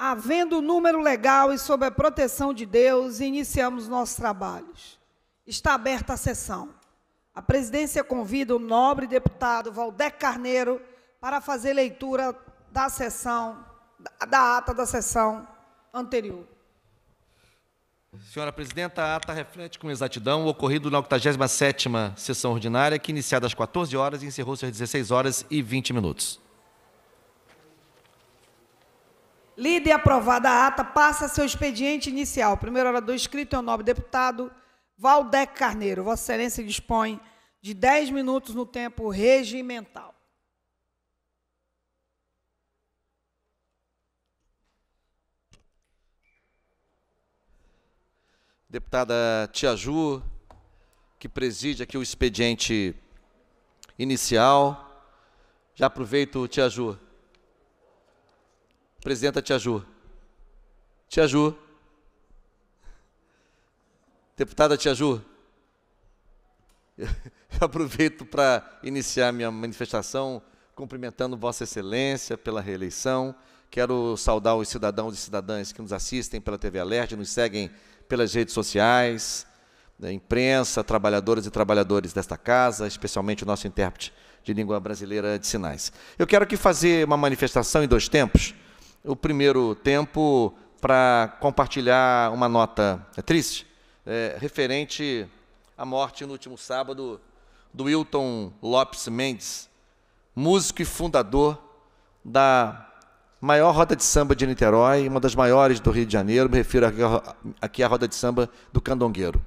havendo o número legal e sob a proteção de Deus, iniciamos nossos trabalhos. Está aberta a sessão. A presidência convida o nobre deputado Valdeir Carneiro para fazer leitura da sessão, da ata da sessão anterior. Senhora Presidenta, a ata reflete com exatidão o ocorrido na 87ª sessão ordinária, que iniciada às 14 horas e encerrou-se às 16 horas e 20 minutos. Lida e aprovada a ata, passa seu expediente inicial. Primeiro orador escrito é o nobre deputado Valdec Carneiro. Vossa Excelência dispõe de 10 minutos no tempo regimental. Deputada Tiaju, que preside aqui o expediente inicial. Já aproveito, Tiaju, Apresenta a Tia Ju. Tia Ju. Deputada Tia Ju. Eu aproveito para iniciar minha manifestação cumprimentando Vossa Excelência pela reeleição. Quero saudar os cidadãos e cidadãs que nos assistem pela TV Alerte, nos seguem pelas redes sociais, da né, imprensa, trabalhadoras e trabalhadores desta casa, especialmente o nosso intérprete de língua brasileira de sinais. Eu quero aqui fazer uma manifestação em dois tempos o primeiro tempo para compartilhar uma nota é triste é, referente à morte no último sábado do Wilton Lopes Mendes, músico e fundador da maior roda de samba de Niterói, uma das maiores do Rio de Janeiro, me refiro aqui, à roda de samba do Candongueiro.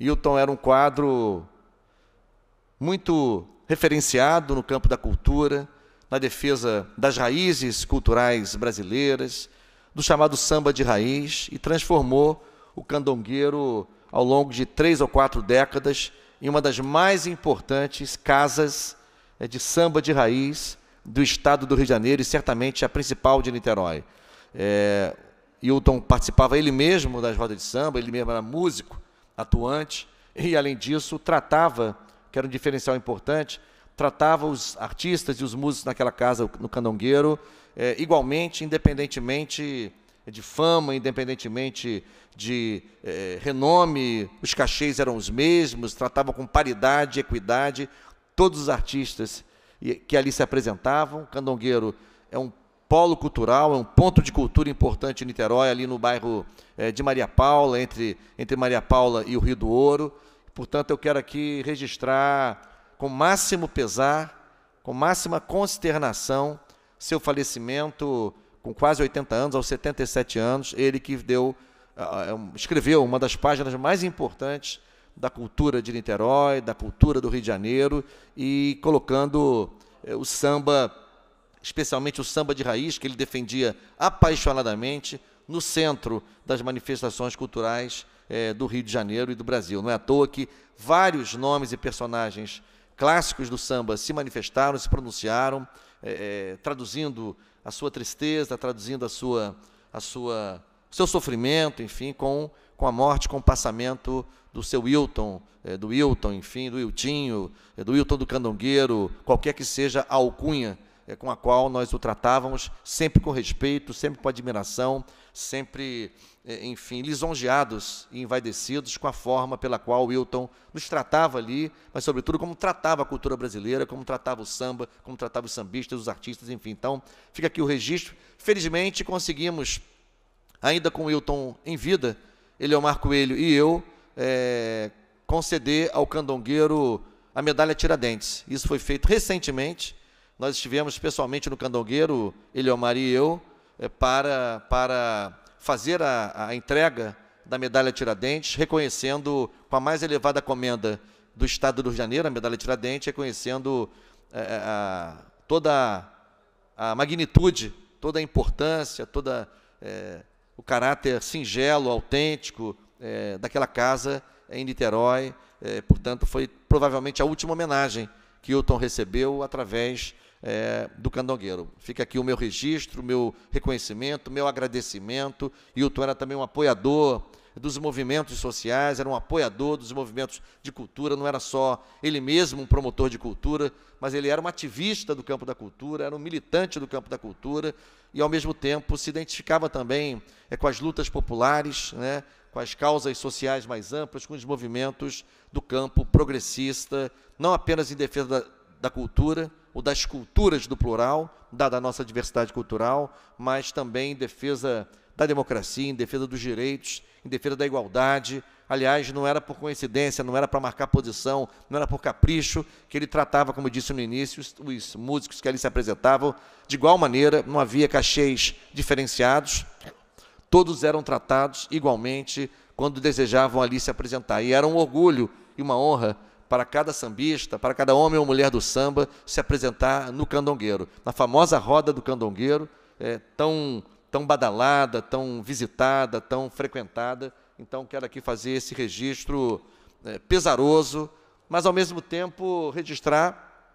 Hilton era um quadro muito referenciado no campo da cultura, na defesa das raízes culturais brasileiras, do chamado samba de raiz, e transformou o candongueiro ao longo de três ou quatro décadas em uma das mais importantes casas é, de samba de raiz do estado do Rio de Janeiro e certamente a principal de Niterói. É, Hilton participava ele mesmo das rodas de samba, ele mesmo era músico, atuante, e além disso tratava, que era um diferencial importante, tratava os artistas e os músicos naquela casa, no Candongueiro, é, igualmente, independentemente de fama, independentemente de é, renome, os cachês eram os mesmos, tratavam com paridade, equidade, todos os artistas que ali se apresentavam. Candongueiro é um polo cultural, é um ponto de cultura importante em Niterói, ali no bairro é, de Maria Paula, entre, entre Maria Paula e o Rio do Ouro. Portanto, eu quero aqui registrar com máximo pesar, com máxima consternação, seu falecimento com quase 80 anos, aos 77 anos, ele que deu, ah, ah, escreveu uma das páginas mais importantes da cultura de Niterói, da cultura do Rio de Janeiro, e colocando eh, o samba, especialmente o samba de raiz, que ele defendia apaixonadamente, no centro das manifestações culturais eh, do Rio de Janeiro e do Brasil. Não é à toa que vários nomes e personagens clássicos do samba se manifestaram, se pronunciaram, é, é, traduzindo a sua tristeza, traduzindo a sua, a sua, seu sofrimento, enfim, com, com a morte, com o passamento do seu Wilton, é, do Wilton, enfim, do Wiltinho, é, do Wilton do Candongueiro, qualquer que seja a alcunha é, com a qual nós o tratávamos sempre com respeito, sempre com admiração, sempre, é, enfim, lisonjeados e envaidecidos com a forma pela qual o Wilton nos tratava ali, mas sobretudo como tratava a cultura brasileira, como tratava o samba, como tratava os sambistas, os artistas, enfim. Então, fica aqui o registro. Felizmente conseguimos, ainda com o Wilton em vida, ele é o Marco Coelho e eu, é, conceder ao candongueiro a medalha Tiradentes. Isso foi feito recentemente nós estivemos pessoalmente no Candongueiro, Eliomar e eu, eh, para, para fazer a, a entrega da medalha Tiradentes, reconhecendo com a mais elevada comenda do Estado do Rio de Janeiro, a medalha Tiradentes, reconhecendo é, a, toda a magnitude, toda a importância, todo é, o caráter singelo, autêntico é, daquela casa em Niterói. portanto, foi provavelmente a última homenagem que Hilton recebeu através é, do candongueiro. Fica aqui o meu registro, o meu reconhecimento, o meu agradecimento. Hilton era também um apoiador dos movimentos sociais, era um apoiador dos movimentos de cultura, não era só ele mesmo um promotor de cultura, mas ele era um ativista do campo da cultura, era um militante do campo da cultura e, ao mesmo tempo, se identificava também é, com as lutas populares, né, com as causas sociais mais amplas, com os movimentos do campo progressista, não apenas em defesa da, da cultura, ou das culturas do plural, dada a nossa diversidade cultural, mas também em defesa da democracia, em defesa dos direitos, em defesa da igualdade. Aliás, não era por coincidência, não era para marcar posição, não era por capricho que ele tratava, como disse no início, os músicos que ali se apresentavam de igual maneira, não havia cachês diferenciados, todos eram tratados igualmente quando desejavam ali se apresentar. E era um orgulho e uma honra para cada sambista, para cada homem ou mulher do samba se apresentar no candombeiro, na famosa roda do candombeiro, é, tão, tão badalada, tão visitada, tão frequentada. Então, quero aqui fazer esse registro é, pesaroso, mas ao mesmo tempo registrar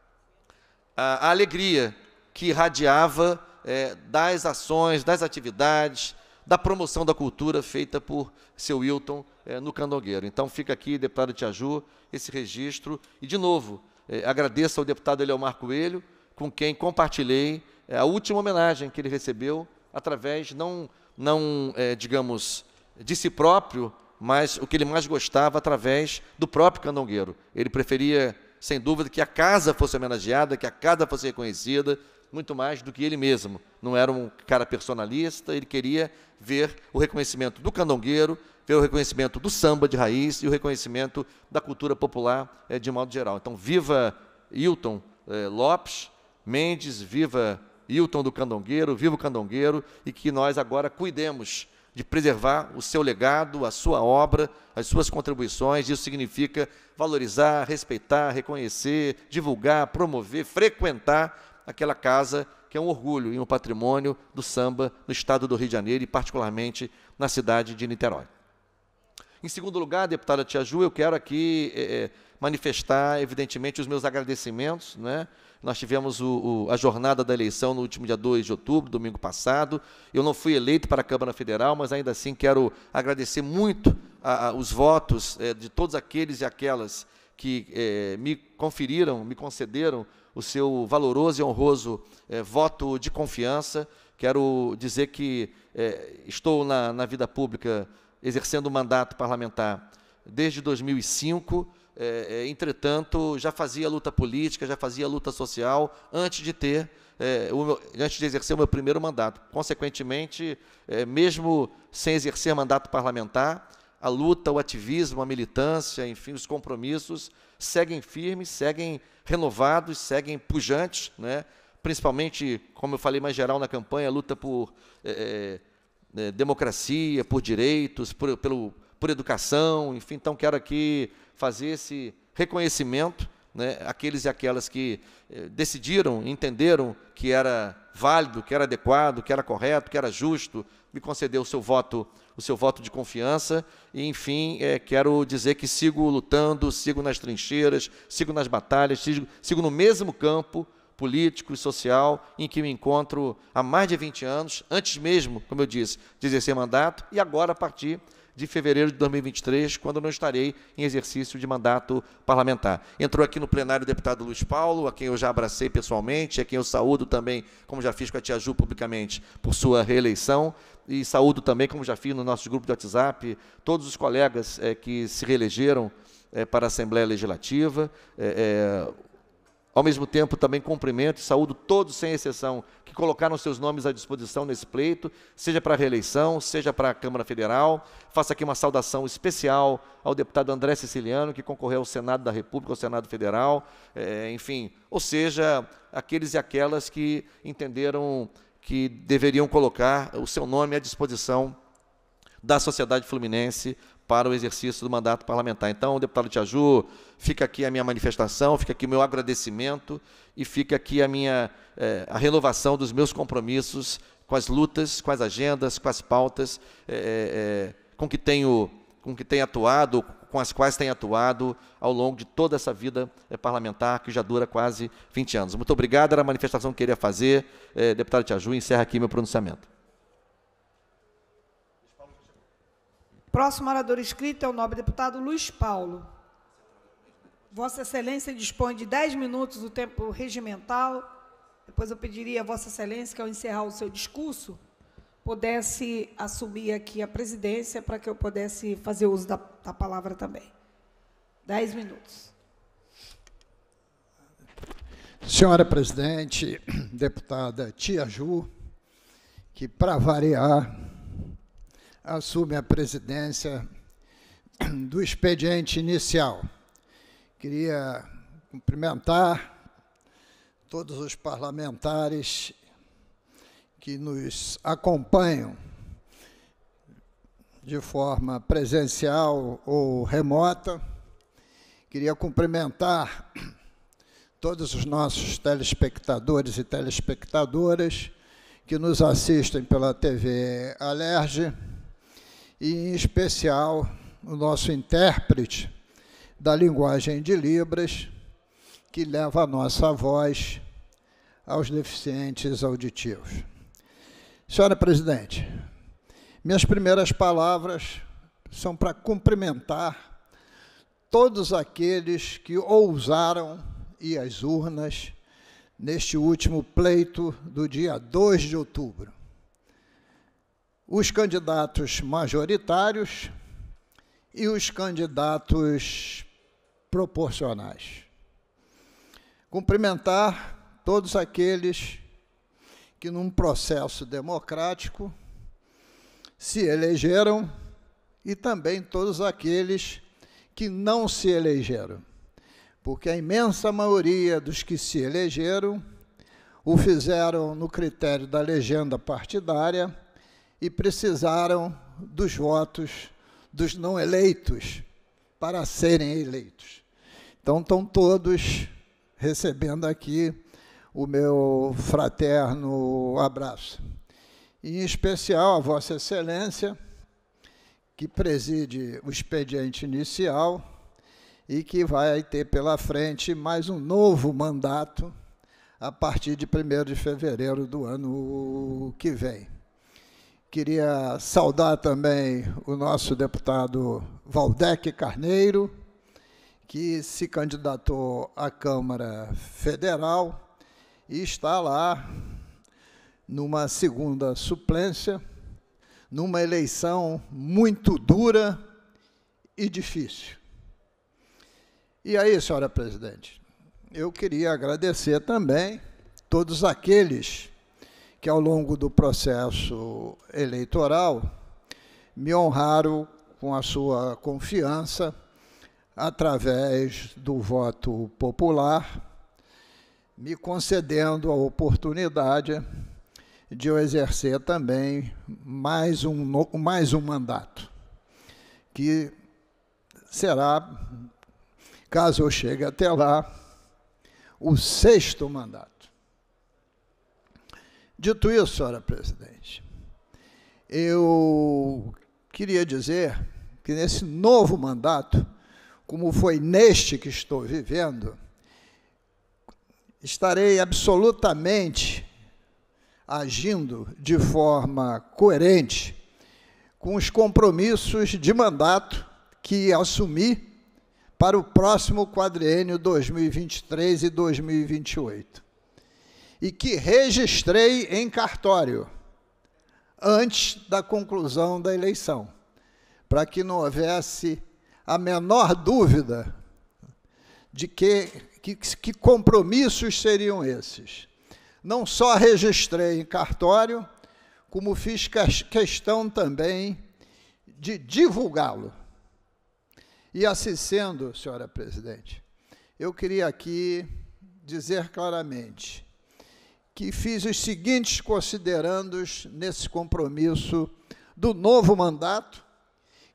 a, a alegria que irradiava é, das ações, das atividades, da promoção da cultura feita por seu Wilton é, no Candongueiro. Então fica aqui, deputado Tiaju, esse registro. E, de novo, é, agradeço ao deputado Eleomar Coelho, com quem compartilhei eh, a última homenagem que ele recebeu através, não, não é, digamos, de si próprio, mas o que ele mais gostava através do próprio candongueiro. Ele preferia, sem dúvida, que a casa fosse homenageada, que a casa fosse reconhecida, muito mais do que ele mesmo. Não era um cara personalista, ele queria ver o reconhecimento do candongueiro, ver o reconhecimento do samba de raiz e o reconhecimento da cultura popular é, de modo geral. Então, viva Hilton é, Lopes Mendes, viva Hilton do Candongueiro, viva o Candongueiro, e que nós agora cuidemos de preservar o seu legado, a sua obra, as suas contribuições. Isso significa valorizar, respeitar, reconhecer, divulgar, promover, frequentar aquela casa que é um orgulho e um patrimônio do samba no estado do Rio de Janeiro e, particularmente, na cidade de Niterói. Em segundo lugar, deputada Tia Ju, eu quero aqui é, manifestar, evidentemente, os meus agradecimentos. Né? Nós tivemos o, o, a jornada da eleição no último dia 2 de outubro, domingo passado. Eu não fui eleito para a Câmara Federal, mas ainda assim quero agradecer muito a, a, os votos é, de todos aqueles e aquelas que é, me conferiram, me concederam o seu valoroso e honroso é, voto de confiança. Quero dizer que é, estou na, na, vida pública exercendo o mandato parlamentar desde 2005. É, eh, entretanto, já fazia luta política, já fazia luta social antes de ter é, meu, antes de exercer o meu primeiro mandato. Consequentemente, é, mesmo sem exercer mandato parlamentar, a luta, o ativismo, a militância, enfim, os compromissos seguem firmes, seguem renovados, seguem pujantes, né? principalmente, como eu falei mais geral na campanha, a luta por é, é, democracia, por direitos, por, pelo, por educação, enfim. Então, quero aqui fazer esse reconhecimento né, aqueles e aquelas que decidiram, entenderam que era válido, que era adequado, que era correto, que era justo, me conceder o seu voto o seu voto de confiança. E, enfim, é, quero dizer que sigo lutando, sigo nas trincheiras, sigo nas batalhas, sigo, sigo no mesmo campo político e social em que me encontro há mais de 20 anos, antes mesmo, como eu disse, de exercer mandato, e agora a partir de fevereiro de 2023, quando eu não estarei em exercício de mandato parlamentar. Entrou aqui no plenário o deputado Luiz Paulo, a quem eu já abracei pessoalmente, a quem eu saúdo também, como já fiz com a Tia Ju publicamente, por sua reeleição, e saúdo também, como já fiz no nosso grupo de WhatsApp, todos os colegas é, que se reelegeram é, para a Assembleia Legislativa, é, ao mesmo tempo, também cumprimento e saúdo todos, sem exceção, que colocaram seus nomes à disposição nesse pleito, seja para a reeleição, seja para a Câmara Federal. Faço aqui uma saudação especial ao deputado André Siciliano, que concorreu ao Senado da República, ao Senado Federal, é, enfim, ou seja, aqueles e aquelas que entenderam que deveriam colocar o seu nome à disposição da sociedade fluminense para o exercício do mandato parlamentar. Então, deputado Tiaju, fica aqui a minha manifestação, fica aqui o meu agradecimento e fica aqui a minha eh, a renovação dos meus compromissos com as lutas, com as agendas, com as pautas eh, eh, com que tenho com que tenho atuado, com as quais tenho atuado ao longo de toda essa vida parlamentar que já dura quase 20 anos. Muito obrigado, era a manifestação que queria fazer. deputado Tiaju, encerra aqui meu pronunciamento. Próximo orador escrito é o nobre deputado Luiz Paulo. Vossa Excelência dispõe de 10 minutos do tempo regimental. Depois eu pediria a Vossa Excelência que, ao encerrar o seu discurso, pudesse assumir aqui a presidência para que eu pudesse fazer uso da, da palavra também. 10 minutos. Senhora presidente, deputada Tia Ju, que, para variar, assume a presidência do expediente inicial. Queria cumprimentar todos os parlamentares que nos acompanham de forma presencial ou remota. Queria cumprimentar todos os nossos telespectadores e telespectadoras que nos assistem pela TV Alerge e, em especial, o nosso intérprete da linguagem de Libras, que leva a nossa voz aos deficientes auditivos. Senhora Presidente, minhas primeiras palavras são para cumprimentar todos aqueles que ousaram ir às urnas neste último pleito do dia 2 de outubro os candidatos majoritários e os candidatos proporcionais. Cumprimentar todos aqueles que, num processo democrático, se elegeram e também todos aqueles que não se elegeram, porque a imensa maioria dos que se elegeram o fizeram no critério da legenda partidária e precisaram dos votos dos não eleitos para serem eleitos. Então, estão todos recebendo aqui o meu fraterno abraço. E, em especial a Vossa Excelência, que preside o expediente inicial e que vai ter pela frente mais um novo mandato a partir de 1 de fevereiro do ano que vem. Queria saudar também o nosso deputado Valdec Carneiro, que se candidatou à Câmara Federal e está lá numa segunda suplência, numa eleição muito dura e difícil. E aí, senhora presidente, eu queria agradecer também todos aqueles que ao longo do processo eleitoral me honraram com a sua confiança através do voto popular, me concedendo a oportunidade de eu exercer também mais um, mais um mandato, que será, caso eu chegue até lá, o sexto mandato. Dito isso, senhora presidente, eu queria dizer que nesse novo mandato, como foi neste que estou vivendo, estarei absolutamente agindo de forma coerente com os compromissos de mandato que assumi para o próximo quadriênio 2023 e 2028 e que registrei em cartório antes da conclusão da eleição, para que não houvesse a menor dúvida de que, que, que compromissos seriam esses. Não só registrei em cartório, como fiz questão também de divulgá-lo. E assim sendo, senhora presidente, eu queria aqui dizer claramente que fiz os seguintes considerandos nesse compromisso do novo mandato,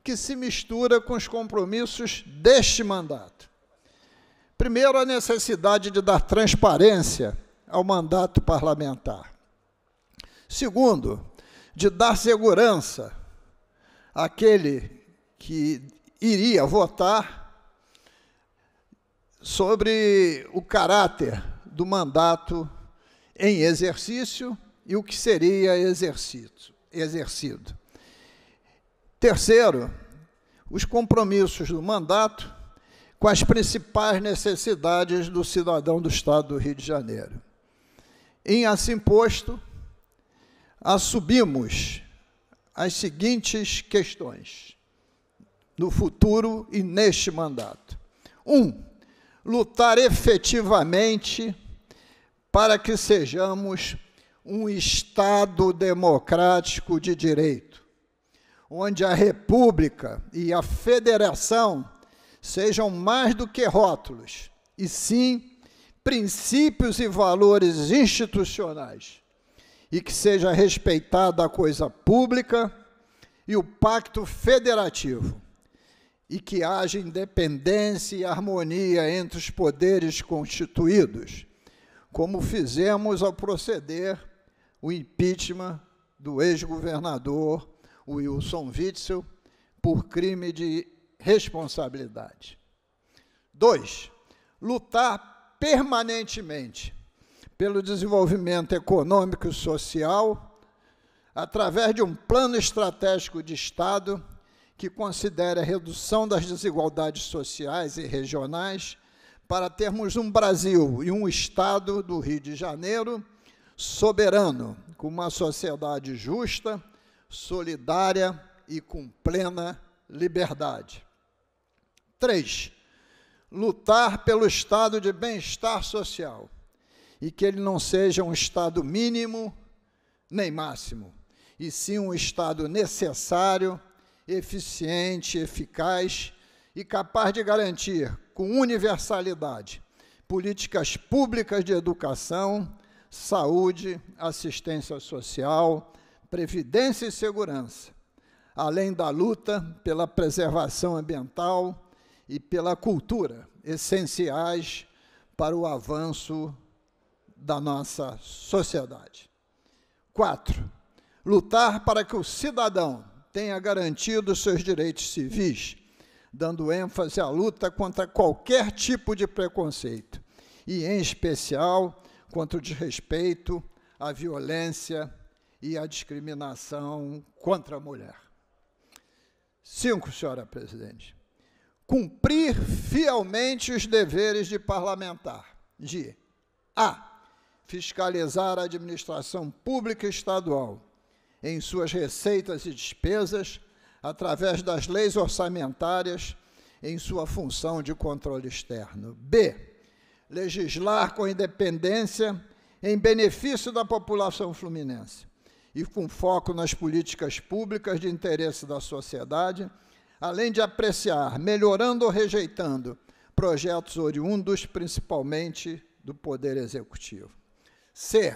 que se mistura com os compromissos deste mandato. Primeiro, a necessidade de dar transparência ao mandato parlamentar. Segundo, de dar segurança àquele que iria votar sobre o caráter do mandato em exercício e o que seria exercício, exercido. Terceiro, os compromissos do mandato com as principais necessidades do cidadão do Estado do Rio de Janeiro. Em assim posto, assumimos as seguintes questões no futuro e neste mandato. Um, lutar efetivamente para que sejamos um Estado democrático de direito, onde a República e a Federação sejam mais do que rótulos, e sim princípios e valores institucionais, e que seja respeitada a coisa pública e o pacto federativo, e que haja independência e harmonia entre os poderes constituídos como fizemos ao proceder o impeachment do ex-governador Wilson Witzel por crime de responsabilidade. Dois, lutar permanentemente pelo desenvolvimento econômico e social através de um plano estratégico de Estado que considere a redução das desigualdades sociais e regionais para termos um Brasil e um Estado do Rio de Janeiro soberano, com uma sociedade justa, solidária e com plena liberdade. 3. Lutar pelo Estado de bem-estar social e que ele não seja um Estado mínimo nem máximo, e sim um Estado necessário, eficiente, eficaz e capaz de garantir com universalidade políticas públicas de educação, saúde, assistência social, previdência e segurança, além da luta pela preservação ambiental e pela cultura, essenciais para o avanço da nossa sociedade. Quatro, Lutar para que o cidadão tenha garantido seus direitos civis dando ênfase à luta contra qualquer tipo de preconceito, e, em especial, contra o desrespeito, a violência e a discriminação contra a mulher. Cinco, senhora presidente. Cumprir fielmente os deveres de parlamentar. De A. Fiscalizar a administração pública estadual em suas receitas e despesas através das leis orçamentárias em sua função de controle externo. B. Legislar com independência em benefício da população fluminense e com foco nas políticas públicas de interesse da sociedade, além de apreciar, melhorando ou rejeitando, projetos oriundos principalmente do Poder Executivo. C.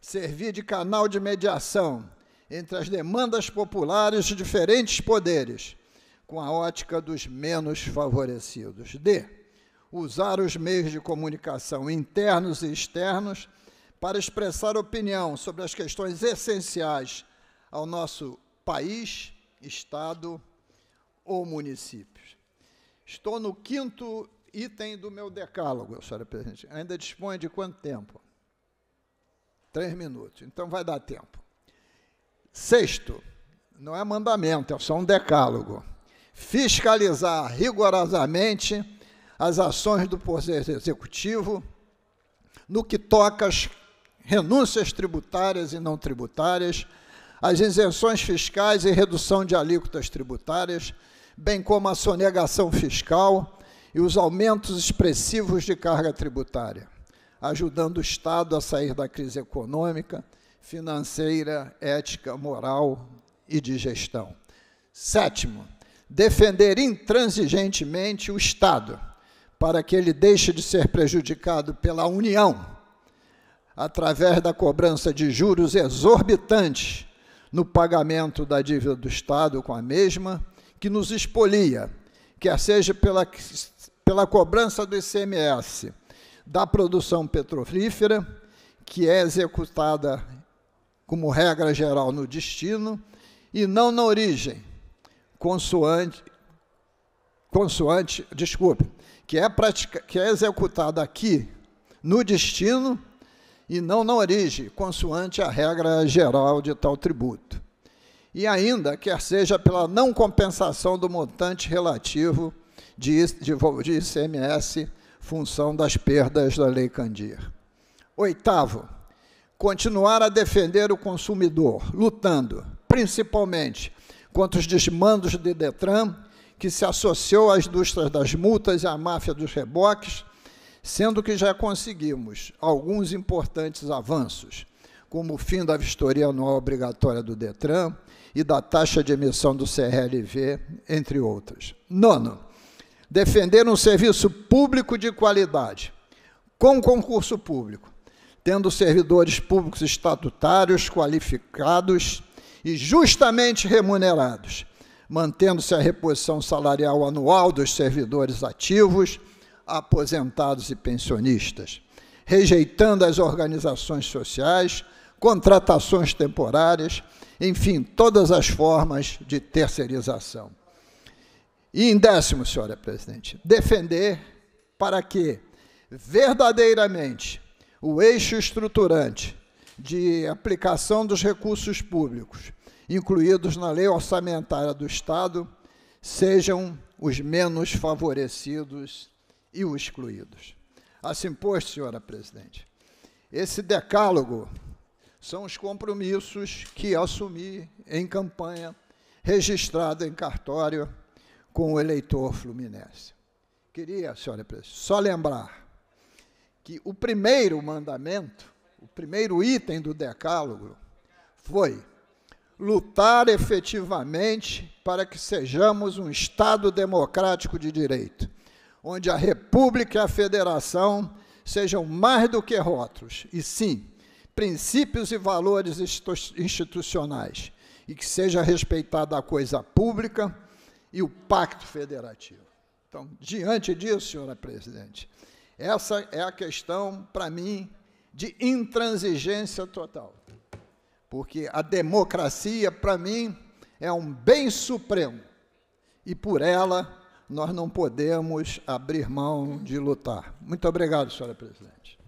Servir de canal de mediação entre as demandas populares de diferentes poderes, com a ótica dos menos favorecidos. D. Usar os meios de comunicação internos e externos para expressar opinião sobre as questões essenciais ao nosso país, Estado ou municípios. Estou no quinto item do meu decálogo, senhora presidente. Ainda dispõe de quanto tempo? Três minutos. Então vai dar tempo. Sexto, não é mandamento, é só um decálogo. Fiscalizar rigorosamente as ações do Poder Executivo no que toca às renúncias tributárias e não tributárias, as isenções fiscais e redução de alíquotas tributárias, bem como a sonegação fiscal e os aumentos expressivos de carga tributária, ajudando o Estado a sair da crise econômica financeira, ética, moral e de gestão. Sétimo, defender intransigentemente o Estado, para que ele deixe de ser prejudicado pela União, através da cobrança de juros exorbitantes no pagamento da dívida do Estado com a mesma, que nos expolia, quer seja pela, pela cobrança do ICMS da produção petrolífera, que é executada como regra geral no destino e não na origem, consoante, consoante desculpe, que é, pratica, que é executada aqui no destino e não na origem, consoante a regra geral de tal tributo. E ainda, quer seja pela não compensação do montante relativo de, de, de ICMS, função das perdas da Lei Candir. Oitavo, continuar a defender o consumidor, lutando, principalmente, contra os desmandos de Detran, que se associou às indústrias das multas e à máfia dos reboques, sendo que já conseguimos alguns importantes avanços, como o fim da vistoria anual obrigatória do Detran e da taxa de emissão do CRLV, entre outros. Nono, defender um serviço público de qualidade, com concurso público, tendo servidores públicos estatutários, qualificados e justamente remunerados, mantendo-se a reposição salarial anual dos servidores ativos, aposentados e pensionistas, rejeitando as organizações sociais, contratações temporárias, enfim, todas as formas de terceirização. E em décimo, senhora presidente, defender para que verdadeiramente o eixo estruturante de aplicação dos recursos públicos incluídos na lei orçamentária do Estado sejam os menos favorecidos e os excluídos. Assim, posto, senhora presidente, esse decálogo são os compromissos que assumi em campanha registrada em cartório com o eleitor fluminense. Queria, senhora presidente, só lembrar que o primeiro mandamento, o primeiro item do Decálogo, foi lutar efetivamente para que sejamos um Estado democrático de direito, onde a República e a Federação sejam mais do que rótulos, e sim, princípios e valores institucionais, e que seja respeitada a coisa pública e o Pacto Federativo. Então, diante disso, senhora presidente, essa é a questão, para mim, de intransigência total. Porque a democracia, para mim, é um bem supremo. E por ela nós não podemos abrir mão de lutar. Muito obrigado, senhora presidente.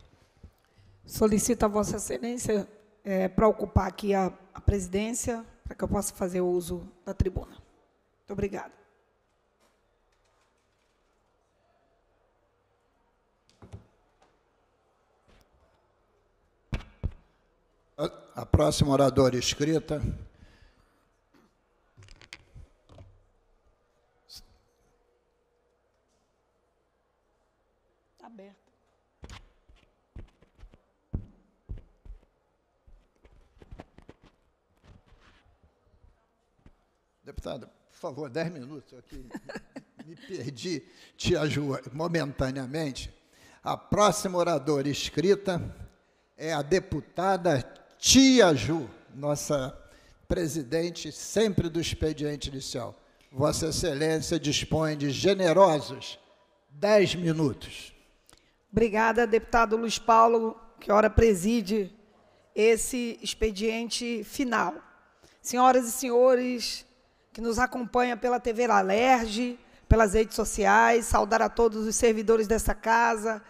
Solicito a Vossa Excelência é, para ocupar aqui a, a presidência, para que eu possa fazer uso da tribuna. Muito obrigada. A próxima oradora escrita. Está aberta. Deputada, por favor, dez minutos aqui. Me perdi, te ajuda momentaneamente. A próxima oradora escrita é a deputada tia Ju, nossa presidente sempre do expediente inicial. Vossa Excelência dispõe de generosos 10 minutos. Obrigada, deputado Luiz Paulo, que ora preside esse expediente final. Senhoras e senhores que nos acompanham pela TV Alerge, pelas redes sociais, saudar a todos os servidores dessa casa,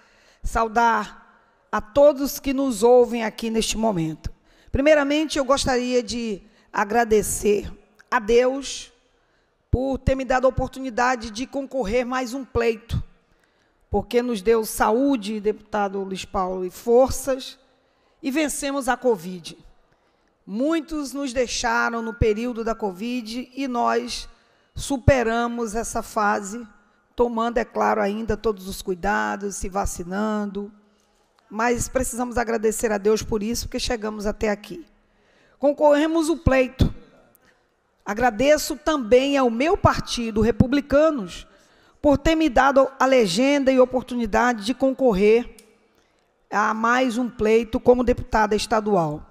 saudar a todos que nos ouvem aqui neste momento. Primeiramente, eu gostaria de agradecer a Deus por ter me dado a oportunidade de concorrer mais um pleito, porque nos deu saúde, deputado Luiz Paulo, e forças, e vencemos a Covid. Muitos nos deixaram no período da Covid e nós superamos essa fase, tomando, é claro, ainda todos os cuidados, se vacinando, mas precisamos agradecer a Deus por isso, porque chegamos até aqui. Concorremos o pleito. Agradeço também ao meu partido, Republicanos, por ter me dado a legenda e oportunidade de concorrer a mais um pleito como deputada estadual.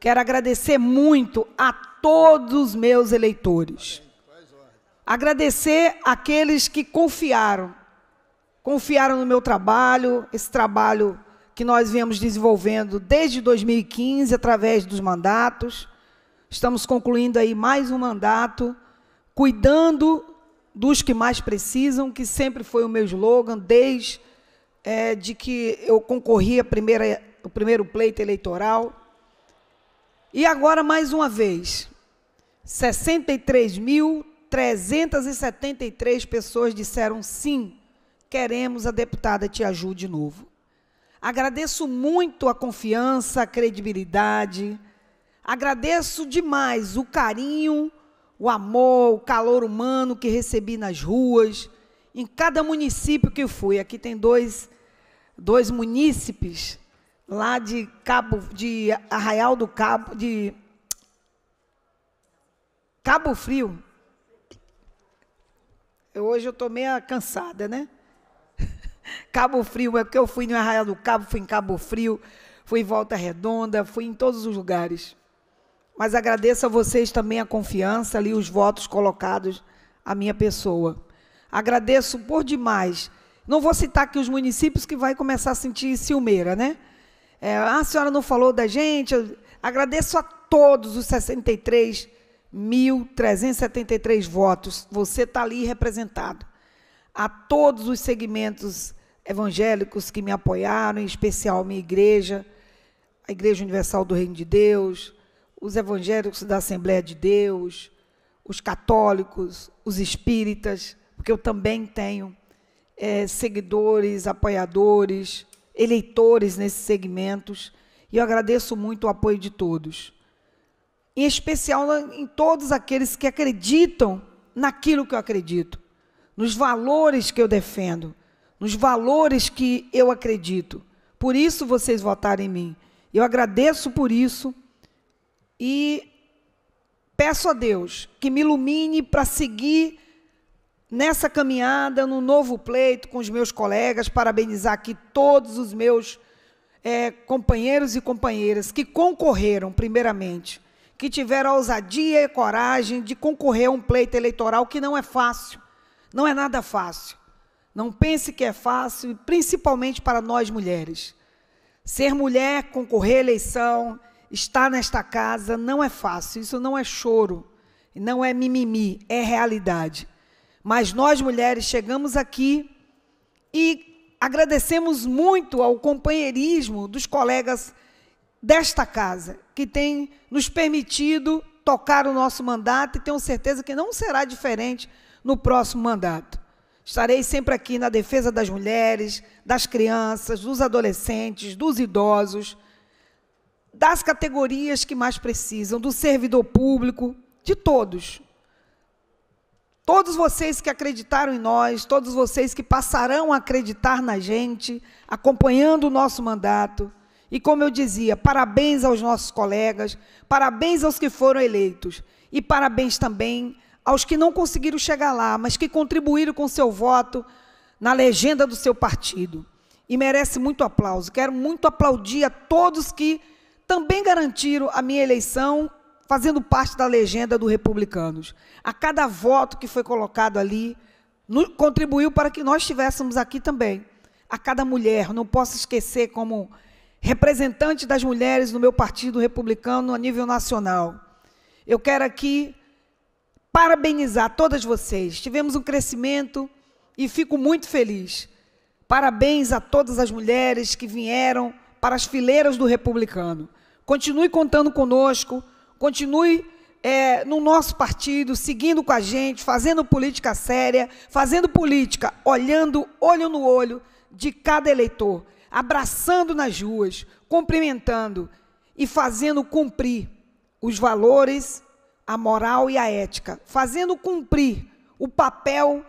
Quero agradecer muito a todos os meus eleitores. Agradecer aqueles que confiaram. Confiaram no meu trabalho, esse trabalho que nós viemos desenvolvendo desde 2015 através dos mandatos. Estamos concluindo aí mais um mandato, cuidando dos que mais precisam, que sempre foi o meu slogan desde é, de que eu concorri a primeira, o primeiro pleito eleitoral. E agora, mais uma vez, 63.373 pessoas disseram sim, queremos a deputada Te Ajude de novo. Agradeço muito a confiança, a credibilidade. Agradeço demais o carinho, o amor, o calor humano que recebi nas ruas, em cada município que fui. Aqui tem dois, dois munícipes lá de Cabo, de Arraial do Cabo, de Cabo Frio. Hoje eu estou meio cansada, né? Cabo Frio, é porque eu fui no Arraial do Cabo, fui em Cabo Frio, fui em Volta Redonda, fui em todos os lugares. Mas agradeço a vocês também a confiança ali, os votos colocados à minha pessoa. Agradeço por demais. Não vou citar aqui os municípios que vai começar a sentir ciumeira, né? É, ah, a senhora não falou da gente. Eu agradeço a todos os 63.373 votos. Você está ali representado a todos os segmentos evangélicos que me apoiaram, em especial minha igreja, a Igreja Universal do Reino de Deus, os evangélicos da Assembleia de Deus, os católicos, os espíritas, porque eu também tenho é, seguidores, apoiadores, eleitores nesses segmentos, e eu agradeço muito o apoio de todos. Em especial em todos aqueles que acreditam naquilo que eu acredito nos valores que eu defendo, nos valores que eu acredito. Por isso vocês votaram em mim. Eu agradeço por isso e peço a Deus que me ilumine para seguir nessa caminhada, no novo pleito com os meus colegas, parabenizar aqui todos os meus é, companheiros e companheiras que concorreram, primeiramente, que tiveram a ousadia e coragem de concorrer a um pleito eleitoral que não é fácil não é nada fácil. Não pense que é fácil, principalmente para nós mulheres. Ser mulher, concorrer à eleição, estar nesta casa não é fácil. Isso não é choro, não é mimimi, é realidade. Mas nós mulheres chegamos aqui e agradecemos muito ao companheirismo dos colegas desta casa, que tem nos permitido tocar o nosso mandato e tenho certeza que não será diferente no próximo mandato. Estarei sempre aqui na defesa das mulheres, das crianças, dos adolescentes, dos idosos, das categorias que mais precisam, do servidor público, de todos. Todos vocês que acreditaram em nós, todos vocês que passarão a acreditar na gente, acompanhando o nosso mandato. E como eu dizia, parabéns aos nossos colegas, parabéns aos que foram eleitos e parabéns também aos que não conseguiram chegar lá, mas que contribuíram com seu voto na legenda do seu partido. E merece muito aplauso. Quero muito aplaudir a todos que também garantiram a minha eleição, fazendo parte da legenda do Republicanos. A cada voto que foi colocado ali, contribuiu para que nós estivéssemos aqui também. A cada mulher, não posso esquecer como representante das mulheres no meu partido republicano a nível nacional. Eu quero aqui parabenizar todas vocês. Tivemos um crescimento e fico muito feliz. Parabéns a todas as mulheres que vieram para as fileiras do Republicano. Continue contando conosco, continue é, no nosso partido, seguindo com a gente, fazendo política séria, fazendo política, olhando olho no olho de cada eleitor, abraçando nas ruas, cumprimentando e fazendo cumprir os valores a moral e a ética, fazendo cumprir o papel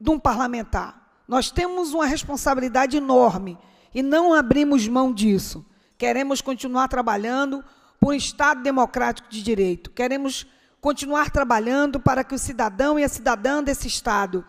de um parlamentar. Nós temos uma responsabilidade enorme e não abrimos mão disso. Queremos continuar trabalhando por um Estado democrático de direito. Queremos continuar trabalhando para que o cidadão e a cidadã desse Estado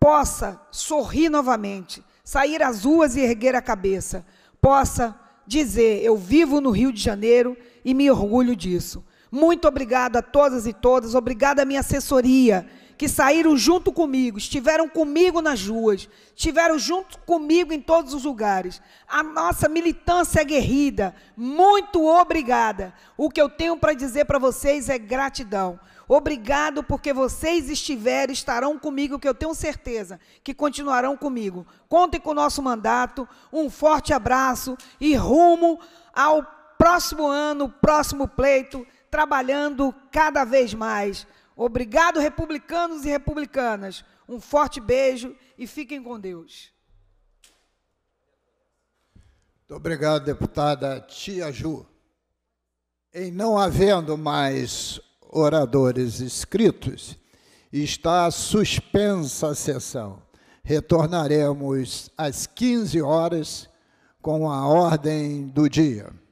possa sorrir novamente, sair às ruas e erguer a cabeça, possa dizer: Eu vivo no Rio de Janeiro e me orgulho disso. Muito obrigado a todas e todas, Obrigado à minha assessoria, que saíram junto comigo, estiveram comigo nas ruas, estiveram junto comigo em todos os lugares. A nossa militância aguerrida, é muito obrigada. O que eu tenho para dizer para vocês é gratidão. Obrigado porque vocês estiveram, estarão comigo, que eu tenho certeza que continuarão comigo. Contem com o nosso mandato, um forte abraço e rumo ao próximo ano, próximo pleito trabalhando cada vez mais. Obrigado, republicanos e republicanas. Um forte beijo e fiquem com Deus. Muito obrigado, deputada Tia Ju. Em não havendo mais oradores inscritos, está suspensa a sessão. Retornaremos às 15 horas com a ordem do dia.